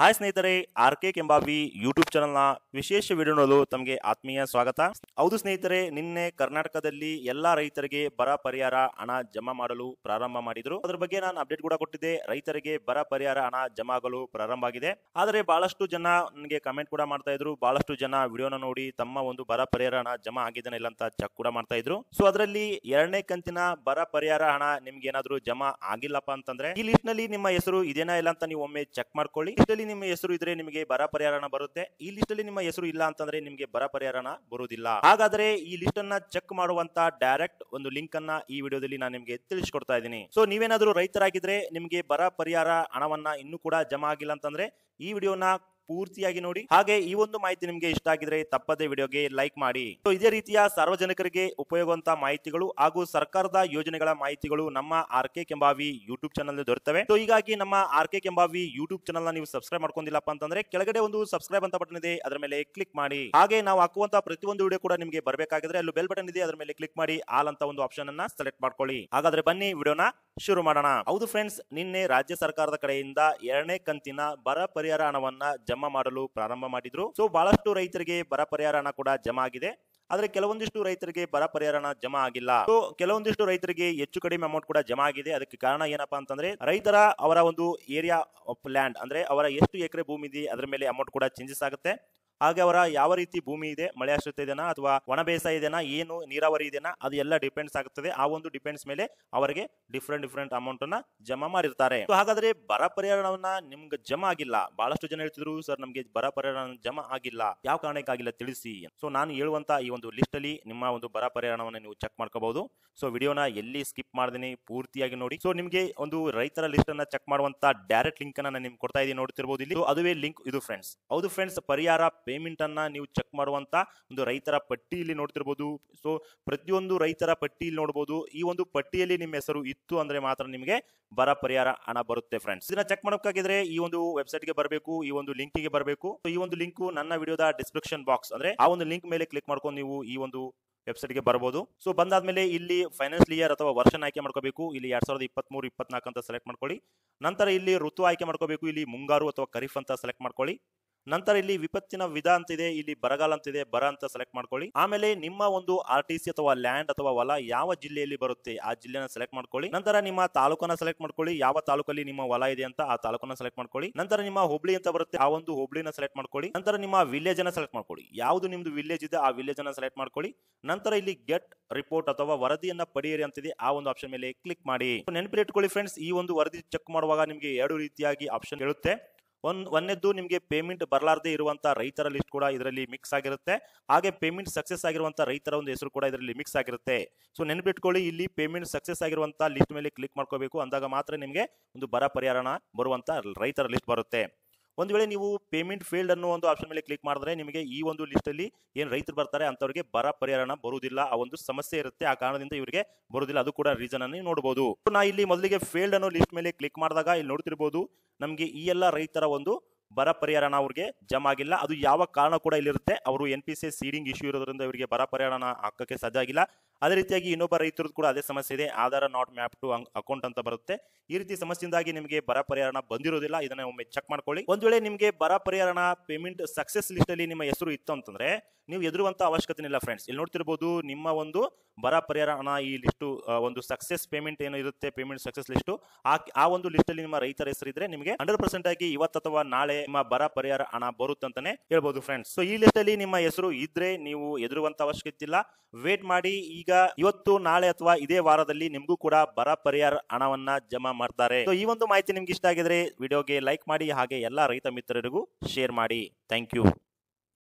hi ಸ್ನೇಹಿತರೆ R K ಕೆಂಬಾಬಿ YouTube ನ ವಿಶೇಷ ವಿಡಿಯೋ ನೋಡಲು ತಮಗೆ ಆತ್ಮೀಯ ಸ್ವಾಗತ ಹೌದು ಸ್ನೇಹಿತರೆ ನಿನ್ನೆ ಕರ್ನಾಟಕದಲ್ಲಿ ಎಲ್ಲಾ ರೈತರಿಗೆ ಬರ ಪರಿಹಾರ ಹಣ ಜಮಾ ಮಾಡಲು ಪ್ರಾರಂಭ ಮಾಡಿದ್ರು ಅದರ ಬಗ್ಗೆ ನಾನು ಅಪ್ಡೇಟ್ ಕೂಡ ಕೊಟ್ಟಿದ್ದೆ ರೈತರಿಗೆ ಬರ ಪರಿಹಾರ ಹಣ ಜಮಾ ಆಗಲು ಪ್ರಾರಂಭ ಆಗಿದೆ ಆದರೆ ಬಹಳಷ್ಟು ಜನ ನನಗೆ ಕಮೆಂಟ್ ಕೂಡ ಮಾಡ್ತಾ ಇದ್ರು ಬಹಳಷ್ಟು ಜನ ವಿಡಿಯೋನ ನೋಡಿ ತಮ್ಮ ಒಂದು ಬರ ಪರಿಹಾರ ಹಣ ಜಮಾ ಆಗಿದ್ದಾನೆ ಇಲ್ಲ ಅಂತ ಚೆಕ್ ಕೂಡ ಮಾಡ್ತಾ ಇದ್ರು ಸೊ ಅದರಲ್ಲಿ ಎರಡನೇ ಕಂತಿನ ಬರ ಪರಿಹಾರ ಹಣ ನಿಮ್ಗೆ ಏನಾದ್ರು ಜಮಾ ಆಗಿಲ್ಲಪ್ಪ ಅಂತಂದ್ರೆ ಈ ಲಿಸ್ಟ್ ನಲ್ಲಿ ನಿಮ್ಮ ಹೆಸರು ಇದೇನಾ ಇಲ್ಲ ಅಂತ ನೀವು ಒಮ್ಮೆ ಚೆಕ್ ಮಾಡ್ಕೊಳ್ಳಿ ನಿಮ್ಮ ಹೆಸರು ಇದ್ರೆ ನಿಮಗೆ ಬರ ಪರಿಹಾರನ ಬರುತ್ತೆ ಈ ಲಿಸ್ಟ್ ಅಲ್ಲಿ ನಿಮ್ಮ ಹೆಸರು ಇಲ್ಲ ಅಂತಂದ್ರೆ ನಿಮಗೆ ಬರ ಪರಿಹಾರನ ಬರುವುದಿಲ್ಲ ಹಾಗಾದ್ರೆ ಈ ಲಿಸ್ಟ್ ಅನ್ನ ಚೆಕ್ ಮಾಡುವಂತ ಡೈರೆಕ್ಟ್ ಒಂದು ಲಿಂಕ್ ಅನ್ನ ಈ ವಿಡಿಯೋದಲ್ಲಿ ನಾನು ನಿಮಗೆ ತಿಳಿಸಿಕೊಡ್ತಾ ಇದ್ದೀನಿ ಸೊ ನೀವೇನಾದ್ರೂ ರೈತರಾಗಿದ್ರೆ ನಿಮಗೆ ಬರ ಪರಿಹಾರ ಹಣವನ್ನ ಇನ್ನೂ ಕೂಡ ಜಮಾ ಆಗಿಲ್ಲ ಅಂತಂದ್ರೆ ಈ ವಿಡಿಯೋನ ಪೂರ್ತಿಯಾಗಿ ನೋಡಿ ಹಾಗೆ ಈ ಒಂದು ಮಾಹಿತಿ ನಿಮಗೆ ಇಷ್ಟ ಆಗಿದ್ರೆ ತಪ್ಪದೆ ವಿಡಿಯೋಗೆ ಲೈಕ್ ಮಾಡಿ ಇದೇ ರೀತಿಯ ಸಾರ್ವಜನಿಕರಿಗೆ ಉಪಯೋಗವಂತ ಮಾಹಿತಿಗಳು ಹಾಗೂ ಸರ್ಕಾರದ ಯೋಜನೆಗಳ ಮಾಹಿತಿಗಳು ನಮ್ಮ R K Kembhavi YouTube channel ದೊರೆತವೆ ಸೊ ಹೀಗಾಗಿ ನಮ್ಮ R K Kembhavi YouTube channel ನ ನೀವು ಸಬ್ಸ್ಕ್ರೈಬ್ ಮಾಡ್ಕೊಂಡಿಲ್ಲಪ್ಪ ಅಂತಂದ್ರೆ ಕೆಳಗಡೆ ಒಂದು ಸಬ್ಸ್ಕ್ರೈಬ್ ಅಂತ ಬಟನ್ ಇದೆ ಅದರ ಮೇಲೆ ಕ್ಲಿಕ್ ಮಾಡಿ ಹಾಗೆ ನಾವು ಹಾಕುವಂತಹ ಪ್ರತಿಯೊಂದು ವಿಡಿಯೋ ಕೂಡ ನಿಮಗೆ ಬರಬೇಕಾಗಿದ್ರೆ ಅಲ್ಲೂ ಬೆಲ್ ಬಟನ್ ಇದೆ ಅದರ ಮೇಲೆ ಕ್ಲಿಕ್ ಮಾಡಿ ಆಲ್ ಅಂತ ಒಂದು ಆಪ್ಷನ್ ಅನ್ನ ಸೆಲೆಕ್ಟ್ ಮಾಡ್ಕೊಳ್ಳಿ ಹಾಗಾದ್ರೆ ಬನ್ನಿ ವಿಡಿಯೋನ ಶುರು ಮಾಡೋಣ ಹೌದು ಫ್ರೆಂಡ್ಸ್ ನಿನ್ನೆ ರಾಜ್ಯ ಸರ್ಕಾರದ ಕಡೆಯಿಂದ ಎರಡನೇ ಕಂತಿನ ಬರ ಪರಿಹಾರ ಹಣವನ್ನ ಜಮಾ ಜಮಾ ಮಾಡಲು ಪ್ರಾರಂಭ ಮಾಡಿದ್ರು ಸೊ ಬಹಳಷ್ಟು ರೈತರಿಗೆ ಬರ ಪರಿಹಾರ ಕೂಡ ಜಮಾ ಆಗಿದೆ ಆದ್ರೆ ಕೆಲವೊಂದಿಷ್ಟು ರೈತರಿಗೆ ಬರ ಪರಿಹಾರ ಜಮಾ ಆಗಿಲ್ಲ ಸೊ ಕೆಲವೊಂದಿಷ್ಟು ರೈತರಿಗೆ ಹೆಚ್ಚು ಕಡಿಮೆ ಅಮೌಂಟ್ ಕೂಡ ಜಮಾ ಆಗಿದೆ ಅದಕ್ಕೆ ಕಾರಣ ಏನಪ್ಪಾ ಅಂತಂದ್ರೆ ರೈತರ ಅವರ ಒಂದು ಏರಿಯಾ ಆಫ್ ಲ್ಯಾಂಡ್ ಅಂದ್ರೆ ಅವರ ಎಷ್ಟು ಎಕರೆ ಭೂಮಿ ಇದೆ ಅದರ ಮೇಲೆ ಅಮೌಂಟ್ ಕೂಡ ಚೇಂಜಸ್ ಆಗುತ್ತೆ ಹಾಗೆ ಅವರ ಯಾವ ರೀತಿ ಭೂಮಿ ಇದೆ ಮಳೆ ಆಶ್ರಿತ ಇದೆನಾ ಅಥವಾ ಒಣ ಬೇಸಾಯ ಇದೆಯಾ ಏನು ನೀರಾವರಿ ಇದೆಯಾ ಅದು ಎಲ್ಲ ಡಿಪೆಂಡ್ಸ್ ಆಗುತ್ತದೆ ಆ ಒಂದು ಡಿಪೆಂಡ್ಸ್ ಮೇಲೆ ಅವರಿಗೆ ಡಿಫ್ರೆಂಟ್ ಡಿಫ್ರೆಂಟ್ ಅಮೌಂಟ್ ಅನ್ನ ಜಮಾ ಮಾಡಿರ್ತಾರೆ ಹಾಗಾದ್ರೆ ಬರ ಪರಿಹಾರವನ್ನ ನಿಮ್ಗೆ ಜಮಾ ಆಗಿಲ್ಲ ಬಹಳಷ್ಟು ಜನ ಹೇಳ್ತಿದ್ರು ಸರ್ ನಮಗೆ ಬರ ಪರಿಹಾರ ಜಮಾ ಆಗಿಲ್ಲ ಯಾವ ಕಾರಣಕ್ಕಾಗಿಲ್ಲ ತಿಳಿಸಿ ಸೊ ನಾನು ಹೇಳುವಂತ ಈ ಒಂದು ಲಿಸ್ಟ್ ಅಲ್ಲಿ ನಿಮ್ಮ ಒಂದು ಬರ ಪರಿಹಾರವನ್ನು ನೀವು ಚೆಕ್ ಮಾಡ್ಕೋಬಹುದು ಸೊ ವಿಡಿಯೋನ ಎಲ್ಲಿ ಸ್ಕಿಪ್ ಮಾಡಿದೀನಿ ಪೂರ್ತಿಯಾಗಿ ನೋಡಿ ಸೊ ನಿಮಗೆ ಒಂದು ರೈತರ ಲಿಸ್ಟ್ ಅನ್ನ ಚೆಕ್ ಮಾಡುವಂತ ಡೈರೆಕ್ಟ್ ಲಿಂಕ್ ಅನ್ನ ನಿಮ್ಗೆ ಕೊಡ್ತಾ ಇದೀನಿ ನೋಡ್ತಿರ್ಬೋದು ಇಲ್ಲಿ ಅದುವೇ ಲಿಂಕ್ ಇದು ಫ್ರೆಂಡ್ಸ್ ಹೌದು ಫ್ರೆಂಡ್ಸ್ ಪರಿಹಾರ ಪೇಮೆಂಟ್ ಅನ್ನ ನೀವು ಚೆಕ್ ಮಾಡುವಂಥ ಒಂದು ರೈತರ ಪಟ್ಟಿ ಇಲ್ಲಿ ನೋಡ್ತಿರ್ಬೋದು ಸೊ ಪ್ರತಿಯೊಂದು ರೈತರ ಪಟ್ಟಿ ಇಲ್ಲಿ ನೋಡ್ಬೋದು ಈ ಒಂದು ಪಟ್ಟಿಯಲ್ಲಿ ನಿಮ್ಮ ಹೆಸರು ಇತ್ತು ಅಂದ್ರೆ ಮಾತ್ರ ನಿಮಗೆ ಬರ ಪರಿಹಾರ ಹಣ ಬರುತ್ತೆ ಫ್ರೆಂಡ್ಸ್ ಇದನ್ನ ಚೆಕ್ ಮಾಡೋಕ್ಕಾಗಿದ್ರೆ ಈ ಒಂದು ವೆಬ್ಸೈಟ್ ಗೆ ಬರಬೇಕು ಈ ಒಂದು ಲಿಂಕಿಗೆ ಬರಬೇಕು ಈ ಒಂದು ಲಿಂಕ್ ನನ್ನ ವಿಡಿಯೋದ ಡಿಸ್ಕ್ರಿಪ್ಷನ್ ಬಾಕ್ಸ್ ಅಂದ್ರೆ ಆ ಒಂದು ಲಿಂಕ್ ಮೇಲೆ ಕ್ಲಿಕ್ ಮಾಡ್ಕೊಂಡು ನೀವು ಈ ಒಂದು ವೆಬ್ಸೈಟ್ ಗೆ ಬರಬಹುದು ಸೊ ಬಂದಾದ್ಮೇಲೆ ಇಲ್ಲಿ ಫೈನಾನ್ಸ್ ಇಯರ್ ಅಥವಾ ವರ್ಷನ ಆಯ್ಕೆ ಮಾಡ್ಕೋಬೇಕು ಇಲ್ಲಿ ಎರಡ್ ಸಾವಿರದ ಇಪ್ಪತ್ಮೂರು ಇಪ್ಪತ್ನಾಲ್ಕು ಅಂತ ಸೆಲೆಕ್ಟ್ ಮಾಡ್ಕೊಳ್ಳಿ ನಂತರ ಇಲ್ಲಿ ಋತು ಆಯ್ಕೆ ಮಾಡ್ಕೋಬೇಕು ಇಲ್ಲಿ ಮುಂಗಾರು ಅಥವಾ ಖರೀಫ್ ಅಂತ ಸೆಲೆಕ್ಟ್ ಮಾಡ್ಕೊಳ್ಳಿ ನಂತರ ಇಲ್ಲಿ ವಿಪತ್ತಿನ ವಿಧ ಅಂತಿದೆ ಇಲ್ಲಿ ಬರಗಾಲ ಅಂತಿದೆ ಬರ ಅಂತ ಸೆಲೆಕ್ಟ್ ಮಾಡ್ಕೊಳ್ಳಿ ಆಮೇಲೆ ನಿಮ್ಮ ಒಂದು ಆರ್ ಟಿ ಸಿ ಅಥವಾ ಲ್ಯಾಂಡ್ ಅಥವಾ ಹೊಲ ಯಾವ ಜಿಲ್ಲೆಯಲ್ಲಿ ಬರುತ್ತೆ ಆ ಜಿಲ್ಲೆನ ಸೆಲೆಕ್ಟ್ ಮಾಡ್ಕೊಳ್ಳಿ ನಂತರ ನಿಮ್ಮ ತಾಲೂಕನ್ನ ಸೆಲೆಕ್ಟ್ ಮಾಡ್ಕೊಳ್ಳಿ ಯಾವ ತಾಲೂಕಲ್ಲಿ ನಿಮ್ಮ ಹೊಲ ಇದೆ ಅಂತ ಆ ತಾಲೂಕನ್ನ ಸೆಲೆಕ್ಟ್ ಮಾಡ್ಕೊಳ್ಳಿ ನಂತರ ನಿಮ್ಮ ಹುಬ್ಳಿ ಅಂತ ಬರುತ್ತೆ ಆ ಒಂದು ಹುಬ್ಳಿನ ಸೆಲೆಕ್ಟ್ ಮಾಡ್ಕೊಳ್ಳಿ ನಂತರ ನಿಮ್ಮ ವಿಲೇಜ್ ಅನ್ನ ಸೆಲೆಕ್ಟ್ ಮಾಡ್ಕೊಳ್ಳಿ ಯಾವುದು ನಿಮ್ದು ವಿಲೇಜ್ ಇದೆ ಆ ವಿಲೇಜ್ ಅನ್ನ ಸೆಲೆಕ್ಟ್ ಮಾಡ್ಕೊಳ್ಳಿ ನಂತರ ಇಲ್ಲಿ ಗೆಟ್ ರಿಪೋರ್ಟ್ ಅಥವಾ ವರದಿಯನ್ನ ಪಡೆಯಿರಿ ಅಂತಿದೆ ಆ ಒಂದು ಆಪ್ಷನ್ ಮೇಲೆ ಕ್ಲಿಕ್ ಮಾಡಿ ನೆನಪಿಟ್ಕೊಳ್ಳಿ ಫ್ರೆಂಡ್ಸ್ ಈ ಒಂದು ವರದಿ ಚೆಕ್ ಮಾಡುವಾಗ ನಿಮಗೆ ಎರಡು ರೀತಿಯಾಗಿ ಆಪ್ಷನ್ ಹೇಳುತ್ತೆ ಒಂದು ಒಂದೇದ್ದು ನಿಮಗೆ ಪೇಮೆಂಟ್ ಬರಲಾರದೆ ಇರುವಂಥ ರೈತರ ಲಿಸ್ಟ್ ಕೂಡ ಇದರಲ್ಲಿ ಮಿಕ್ಸ್ ಆಗಿರುತ್ತೆ ಹಾಗೆ ಪೇಮೆಂಟ್ ಸಕ್ಸಸ್ ಆಗಿರುವಂಥ ರೈತರ ಒಂದು ಹೆಸರು ಕೂಡ ಇದರಲ್ಲಿ ಮಿಕ್ಸ್ ಆಗಿರುತ್ತೆ ಸೊ ನೆನ್ಪಿಟ್ಕೊಳ್ಳಿ ಇಲ್ಲಿ ಪೇಮೆಂಟ್ ಸಕ್ಸಸ್ ಆಗಿರುವಂಥ ಲಿಸ್ಟ್ ಮೇಲೆ ಕ್ಲಿಕ್ ಮಾಡ್ಕೋಬೇಕು ಅಂದಾಗ ಮಾತ್ರ ನಿಮಗೆ ಒಂದು ಬರ ಪರಿಹಾರನ ಬರುವಂತ ರೈತರ ಲಿಸ್ಟ್ ಬರುತ್ತೆ ಒಂದು ವೇಳೆ ನೀವು ಪೇಮೆಂಟ್ ಫೀಲ್ಡ್ ಅನ್ನೋ ಒಂದು ಆಪ್ಷನ್ ಮೇಲೆ ಕ್ಲಿಕ್ ಮಾಡಿದ್ರೆ ನಿಮಗೆ ಈ ಒಂದು ಲಿಸ್ಟಲ್ಲಿ ಏನು ರೈತರು ಬರ್ತಾರೆ ಅಂತವರಿಗೆ ಬರ ಪರಿಹಾರನ ಬರುವುದಿಲ್ಲ ಆ ಒಂದು ಸಮಸ್ಯೆ ಇರುತ್ತೆ ಆ ಕಾರಣದಿಂದ ಇವರಿಗೆ ಬರುವುದಿಲ್ಲ ಅದು ಕೂಡ ರೀಸನ್ ಅನ್ನು ನೋಡಬಹುದು ನಾ ಇಲ್ಲಿ ಮೊದಲಿಗೆ ಫೀಲ್ಡ್ ಅನ್ನೋ ಲಿಸ್ಟ್ ಮೇಲೆ ಕ್ಲಿಕ್ ಮಾಡಿದಾಗ ಇಲ್ಲಿ ನೋಡ್ತಿರ್ಬೋದು ನಮಗೆ ಈ ಎಲ್ಲ ರೈತರ ಒಂದು ಬರ ಪರಿಹಾರನ ಅವ್ರಿಗೆ ಜಮ ಆಗಿಲ್ಲ ಅದು ಯಾವ ಕಾರಣ ಕೂಡ ಇಲ್ಲಿರುತ್ತೆ ಅವರು N P C seeding issue ಇರೋದ್ರಿಂದ ಇವರಿಗೆ ಬರ ಪರಿಹಾರನ ಹಾಕಕ್ಕೆ ಸಾಧ್ಯ ಅದೇ ರೀತಿಯಾಗಿ ಇನ್ನೊಬ್ಬ ರೈತರದ್ದು ಕೂಡ ಅದೇ ಸಮಸ್ಯೆ ಇದೆ Aadhaar not map to account ಅಂತ ಬರುತ್ತೆ ಈ ರೀತಿ ಸಮಸ್ಯೆಯಿಂದಾಗಿ ನಿಮಗೆ ಬರ ಪರಿಹಾರ ಬಂದಿರೋದಿಲ್ಲ ಇದನ್ನ ಒಮ್ಮೆ ಚೆಕ್ ಮಾಡ್ಕೊಳ್ಳಿ ಒಂದ್ ವೇಳೆ ನಿಮಗೆ ಬರ ಪರಿಹಾರನ ಪೇಮೆಂಟ್ ಸಕ್ಸಸ್ ಲಿಸ್ಟ್ ಅಲ್ಲಿ ನಿಮ್ಮ ಹೆಸರು ಇತ್ತು ಅಂತಂದ್ರೆ ನೀವು ಎದುರುವಂತ ಅವಶ್ಯಕತೆ ಇಲ್ಲ ಫ್ರೆಂಡ್ಸ್ ಇಲ್ಲಿ ನೋಡ್ತಿರ್ಬೋದು ನಿಮ್ಮ ಒಂದು ಬರ ಹಣ ಈ ಲಿಸ್ಟು ಒಂದು ಸಕ್ಸಸ್ ಪೇಮೆಂಟ್ ಏನು ಇರುತ್ತೆ ಪೇಮೆಂಟ್ ಸಕ್ಸಸ್ ಲಿಸ್ಟ್ ಆ ಒಂದು ಲಿಸ್ಟ್ ಅಲ್ಲಿ ನಿಮ್ಮ ರೈತರ ಹೆಸರು ಇದ್ರೆ ನಿಮಗೆ ಹಂಡ್ರೆಡ್ ಪರ್ಸೆಂಟ್ ಆಗಿ ಇವತ್ತು ಅಥವಾ ನಾಳೆ ನಿಮ್ಮ ಬರ ಪರಿಹಾರ ಹಣ ಬರುತ್ತಂತಾನೆ ಹೇಳ್ಬೋದು ಫ್ರೆಂಡ್ಸ್ ಸೊ ಈ ಲಿಸ್ಟ್ ಅಲ್ಲಿ ನಿಮ್ಮ ಹೆಸರು ಇದ್ರೆ ನೀವು ಎದುರುವಂತ ಅವಶ್ಯಕತೆ ಇಲ್ಲ ವೇಟ್ ಮಾಡಿ ಈಗ ಈಗ ಇವತ್ತು ನಾಳೆ ಅಥವಾ ಇದೇ ವಾರದಲ್ಲಿ ನಿಮ್ಗೂ ಕೂಡ ಬರ ಪರಿಹಾರ ಹಣವನ್ನ ಜಮಾ ಮಾಡ್ತಾರೆ ಈ ಒಂದು ಮಾಹಿತಿ ನಿಮ್ಗೆ ಇಷ್ಟ ಆಗಿದ್ರೆ ವಿಡಿಯೋಗೆ ಲೈಕ್ ಮಾಡಿ ಹಾಗೆ ಎಲ್ಲಾ ರೈತ ಮಿತ್ರರಿಗೂ ಶೇರ್ ಮಾಡಿ ಥ್ಯಾಂಕ್ ಯು